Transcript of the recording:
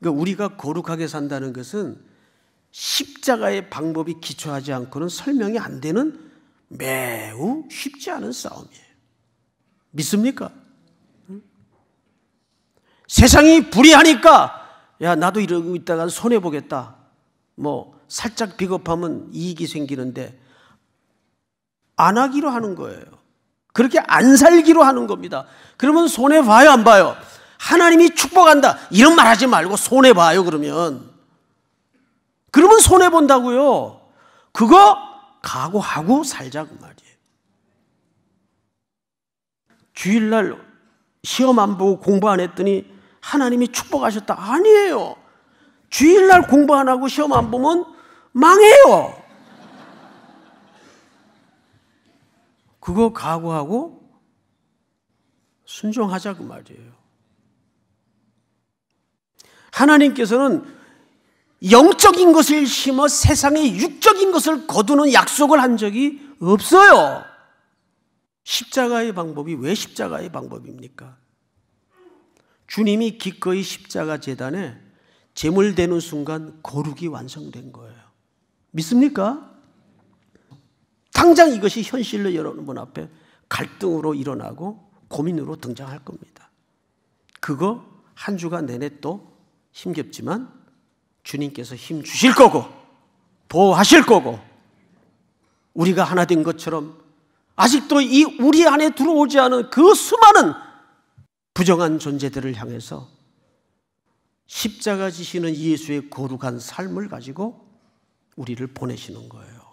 그러니까 우리가 거룩하게 산다는 것은 십자가의 방법이 기초하지 않고는 설명이 안 되는 매우 쉽지 않은 싸움이에요. 믿습니까? 세상이 불의하니까 야 나도 이러고 있다가 손해 보겠다. 뭐 살짝 비겁하면 이익이 생기는데 안 하기로 하는 거예요. 그렇게 안 살기로 하는 겁니다. 그러면 손해 봐요, 안 봐요? 하나님이 축복한다. 이런 말 하지 말고 손해봐요, 그러면. 그러면 손해본다고요. 그거 각오하고 살자, 그 말이에요. 주일날 시험 안 보고 공부 안 했더니 하나님이 축복하셨다. 아니에요. 주일날 공부 안 하고 시험 안 보면 망해요. 그거 각오하고 순종하자 그 말이에요. 하나님께서는 영적인 것을 심어 세상의 육적인 것을 거두는 약속을 한 적이 없어요. 십자가의 방법이 왜 십자가의 방법입니까? 주님이 기꺼이 십자가 재단에 재물되는 순간 거룩이 완성된 거예요. 믿습니까? 당장 이것이 현실로 여러분 앞에 갈등으로 일어나고 고민으로 등장할 겁니다. 그거 한 주간 내내 또 힘겹지만 주님께서 힘 주실 거고 보호하실 거고 우리가 하나 된 것처럼 아직도 이 우리 안에 들어오지 않은 그 수많은 부정한 존재들을 향해서 십자가 지시는 예수의 거룩한 삶을 가지고 우리를 보내시는 거예요.